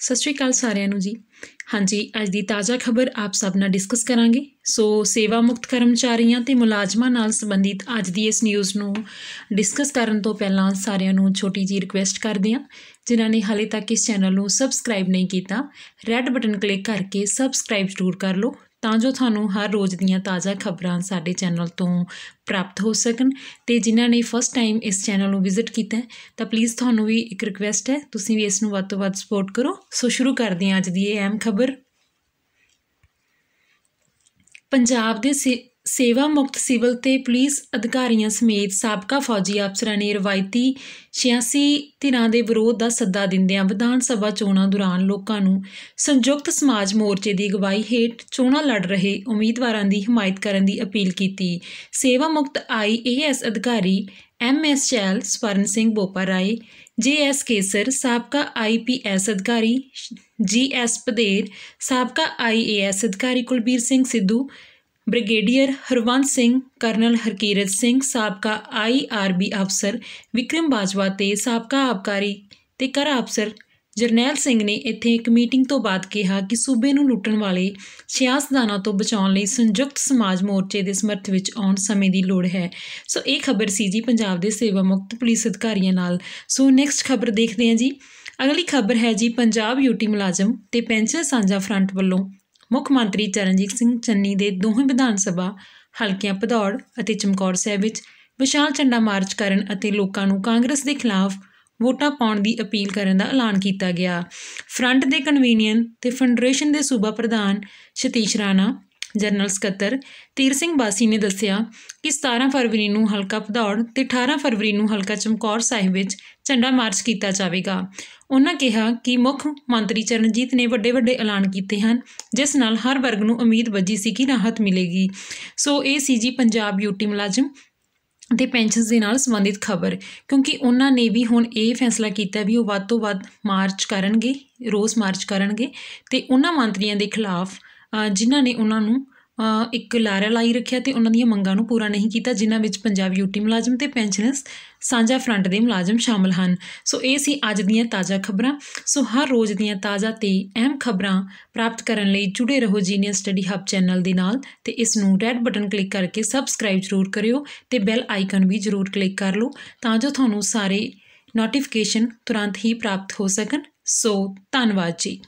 ਸਤਿ ਸ਼੍ਰੀ ਅਕਾਲ ਸਾਰਿਆਂ ਨੂੰ ਜੀ ਹਾਂਜੀ ਅੱਜ ਦੀ ਤਾਜ਼ਾ ਖਬਰ ਆਪ ਸਭ ਨਾਲ ਡਿਸਕਸ ਕਰਾਂਗੇ ਸੋ ਸੇਵਾ ਮੁਕਤ ਕਰਮਚਾਰੀਆਂ ਤੇ ਮੁਲਾਜ਼ਮਾਂ ਨਾਲ ਸੰਬੰਧਿਤ ਅੱਜ ਦੀ ਇਸ ਨਿਊਜ਼ ਨੂੰ ਡਿਸਕਸ ਕਰਨ ਤੋਂ ਪਹਿਲਾਂ ਸਾਰਿਆਂ ਨੂੰ ਛੋਟੀ ਜੀ ਰਿਕੁਐਸਟ ਕਰਦੇ ਹਾਂ ਜਿਨ੍ਹਾਂ ਨੇ ਹਾਲੇ ਤੱਕ ਇਸ ਚੈਨਲ ਨੂੰ ਸਬਸਕ੍ਰਾਈਬ ਨਹੀਂ ਕੀਤਾ ਰੈੱਡ ਬਟਨ ਕਲਿੱਕ ਕਰਕੇ ਸਬਸਕ੍ਰਾਈਬ ਜ਼ਰੂਰ ਕਰ ਲਓ ਤਾਂ ਜੋ ਤੁਹਾਨੂੰ ਹਰ ਰੋਜ਼ ਦੀਆਂ ਤਾਜ਼ਾ ਖਬਰਾਂ ਸਾਡੇ ਚੈਨਲ ਤੋਂ ਪ੍ਰਾਪਤ ਹੋ ਸਕਣ ਤੇ ਜਿਨ੍ਹਾਂ ਨੇ ਫਸਟ ਟਾਈਮ ਇਸ ਚੈਨਲ ਨੂੰ ਵਿਜ਼ਿਟ ਕੀਤਾ ਤਾਂ ਪਲੀਜ਼ ਤੁਹਾਨੂੰ ਵੀ ਇੱਕ ਰਿਕਵੈਸਟ ਹੈ ਤੁਸੀਂ ਵੀ ਇਸ ਨੂੰ ਵੱਧ ਤੋਂ ਵੱਧ ਸਪੋਰਟ ਕਰੋ ਸੋ ਸ਼ੁਰੂ ਕਰਦੇ ਹਾਂ ਅੱਜ ਦੀ ਇਹ ਅਹਿਮ ਖਬਰ ਪੰਜਾਬ ਦੇ ਸੇਵਾ ਮੁਕਤ ਸਿਵਲ ਤੇ ਪੁਲਿਸ ਅਧਿਕਾਰੀਆਂ ਸਮੇਤ ਸਾਬਕਾ ਫੌਜੀ ਅਫਸਰਾਂ ਨੇ ਰਵਾਇਤੀ 86 ਧਿਰਾਂ ਦੇ ਵਿਰੋਧ ਦਾ ਸੱਦਾ ਦਿੰਦਿਆਂ ਵਿਧਾਨ ਸਭਾ ਚੋਣਾਂ ਦੌਰਾਨ ਲੋਕਾਂ ਨੂੰ ਸੰਯੁਕਤ ਸਮਾਜ ਮੋਰਚੇ ਦੀ ਅਗਵਾਈ ਹੇਠ ਚੋਣਾਂ ਲੜ ਰਹੇ ਉਮੀਦਵਾਰਾਂ ਦੀ ਹਮਾਇਤ ਕਰਨ ਦੀ ਅਪੀਲ ਕੀਤੀ ਸੇਵਾ ਮੁਕਤ ਆਈਏਐਸ ਅਧਿਕਾਰੀ ਐਮਐਸ ਚੈਲ ਸਵਰਨ ਸਿੰਘ ਬੋਪਾਰਾਏ ਜੀਐਸ ਕੇਸਰ ਸਾਬਕਾ ਆਈਪੀਐਸ ਅਧਿਕਾਰੀ ਜੀਐਸ ਪਦੇਰ ਸਾਬਕਾ ਆਈਏਐਸ ਅਧਿਕਾਰੀ ਕੁਲਬੀਰ ਸਿੰਘ ਸਿੱਧੂ ਬ੍ਰਿਗੇਡੀਅਰ ਹਰਵੰਤ ਸਿੰਘ ਕਰਨਲ ਹਰਕੀਰਤ ਸਿੰਘ ਸਾਬਕਾ ਆਈਆਰਬੀ ਅਫਸਰ ਵਿਕਰਮ ਬਾਜਵਾ ਤੇ ਸਾਬਕਾ ਆਬਕਾਰੀ ਤੇ ਕਰ ਅਫਸਰ ਜਰਨੈਲ ਸਿੰਘ ਨੇ ਇੱਥੇ ਇੱਕ ਮੀਟਿੰਗ ਤੋਂ ਬਾਅਦ ਕਿਹਾ ਕਿ ਸੂਬੇ ਨੂੰ ਲੁੱਟਣ ਵਾਲੇ ਸਿਆਸਦਾਨਾਂ ਤੋਂ ਬਚਾਉਣ ਲਈ ਸੰਯੁਕਤ ਸਮਾਜ ਮੋਰਚੇ ਦੇ ਸਮਰਥ ਵਿੱਚ ਆਉਣ ਸਮੇਂ ਦੀ ਲੋੜ ਹੈ ਸੋ ਇਹ ਖਬਰ ਸੀ ਜੀ ਪੰਜਾਬ ਦੇ ਸੇਵਾ ਮੁਕਤ ਪੁਲਿਸ ਅਧਿਕਾਰੀਆਂ ਨਾਲ ਸੋ ਨੈਕਸਟ ਖਬਰ ਦੇਖਦੇ ਹਾਂ ਜੀ ਅਗਲੀ ਖਬਰ ਹੈ ਜੀ ਪੰਜਾਬ ਯੂਟੀ ਮੁਲਾਜ਼ਮ ਤੇ ਪੈਨਸ਼ਨ ਸਾਂਝਾ ਫਰੰਟ ਵੱਲੋਂ ਮੁੱਖ ਮੰਤਰੀ ਚਰਨਜੀਤ ਸਿੰਘ ਚੰਨੀ ਦੇ ਦੋਹੇ ਵਿਧਾਨ ਸਭਾ ਹਲਕਿਆਂ ਭਦੌੜ ਅਤੇ ਚਮਕੌਰ ਸਾਹਿਬ ਵਿੱਚ ਵਿਸ਼ਾਲ ਝੰਡਾ ਮਾਰਚ ਕਰਨ ਅਤੇ ਲੋਕਾਂ ਨੂੰ ਕਾਂਗਰਸ ਦੇ ਖਿਲਾਫ ਵੋਟਾਂ ਪਾਉਣ ਦੀ ਅਪੀਲ ਕਰਨ ਦਾ ਐਲਾਨ ਕੀਤਾ ਗਿਆ ਫਰੰਟ ਦੇ ਕਨਵੀਨੀਅਨ ਤੇ ਫੈਡਰੇਸ਼ਨ ਦੇ ਸੂਬਾ ਪ੍ਰਧਾਨ ਸ਼ਤੀਸ਼ ਰਾਣਾ ਜਨਰਲ ਸਕੱਤਰ ਤੀਰ ਸਿੰਘ ਬਾਸੀ ਨੇ ਦੱਸਿਆ ਕਿ 17 ਫਰਵਰੀ ਨੂੰ ਹਲਕਾ ਭਦੌੜ ਤੇ 18 ਫਰਵਰੀ ਨੂੰ ਹਲਕਾ ਚਮਕੌਰ ਸਾਹਿਬ ਵਿੱਚ ਝੰਡਾ ਮਾਰਚ ਕੀਤਾ ਜਾਵੇਗਾ ਉਹਨਾਂ ਕਿਹਾ ਕਿ ਮੁੱਖ ਮੰਤਰੀ ਚਰਨਜੀਤ ਨੇ ਵੱਡੇ ਵੱਡੇ ਐਲਾਨ ਕੀਤੇ ਹਨ ਜਿਸ ਨਾਲ ਹਰ ਵਰਗ ਨੂੰ ਉਮੀਦ ਵੱਜੀ ਸੀ ਕਿ ਰਾਹਤ ਮਿਲੇਗੀ ਸੋ ਇਹ ਸੀ ਜੀ ਪੰਜਾਬ ਯੂਟੀ ਮੁਲਾਜ਼ਮ ਤੇ ਪੈਨਸ਼ਨ ਦੇ ਨਾਲ ਸੰਬੰਧਿਤ ਖਬਰ ਕਿਉਂਕਿ ਉਹਨਾਂ ਨੇ ਵੀ ਹੁਣ ਇਹ ਫੈਸਲਾ ਕੀਤਾ ਵੀ ਉਹ ਵੱਧ ਤੋਂ ਵੱਧ ਮਾਰਚ ਕਰਨਗੇ ਰੋਜ਼ ਮਾਰਚ ਕਰਨਗੇ ਤੇ ਉਹਨਾਂ ਮੰਤਰੀਆਂ ਦੇ ਖਿਲਾਫ ਜਿਨ੍ਹਾਂ ਨੇ ਉਹਨਾਂ ਨੂੰ ਇੱਕ ਲਾਰਾ ਲਾਈ ਰੱਖਿਆ ਤੇ ਉਹਨਾਂ ਦੀਆਂ ਮੰਗਾਂ ਨੂੰ ਪੂਰਾ ਨਹੀਂ ਕੀਤਾ ਜਿਨ੍ਹਾਂ ਵਿੱਚ ਪੰਜਾਬ ਯੂਟੀ ਮੁਲਾਜ਼ਮ ਤੇ ਪੈਨਸ਼ਨਰਸ ਸਾਂਝਾ ਫਰੰਟ ਦੇ ਮੁਲਾਜ਼ਮ ਸ਼ਾਮਲ ਹਨ ਸੋ ਇਹ ਸੀ ਅੱਜ ਦੀਆਂ ਤਾਜ਼ਾ ਖਬਰਾਂ ਸੋ ਹਰ ਰੋਜ਼ ਦੀਆਂ ਤਾਜ਼ਾ ਤੇ ਅਹਿਮ ਖਬਰਾਂ ਪ੍ਰਾਪਤ ਕਰਨ ਲਈ ਜੁੜੇ ਰਹੋ ਜੀਨੀਅਸ ਸਟੱਡੀ ਹੱਬ ਚੈਨਲ ਦੇ ਨਾਲ ਤੇ ਇਸ ਨੂੰ ਰੈੱਡ ਬਟਨ ਕਲਿੱਕ ਕਰਕੇ ਸਬਸਕ੍ਰਾਈਬ ਜ਼ਰੂਰ ਕਰਿਓ ਤੇ ਬੈਲ ਆਈਕਨ ਵੀ ਜ਼ਰੂਰ ਕਲਿੱਕ ਕਰ ਲਓ ਤਾਂ ਜੋ ਤੁਹਾਨੂੰ ਸਾਰੇ ਨੋਟੀਫਿਕੇਸ਼ਨ ਤੁਰੰਤ ਹੀ ਪ੍ਰਾਪਤ ਹੋ ਸਕਣ ਸੋ ਧੰਨਵਾਦ ਜੀ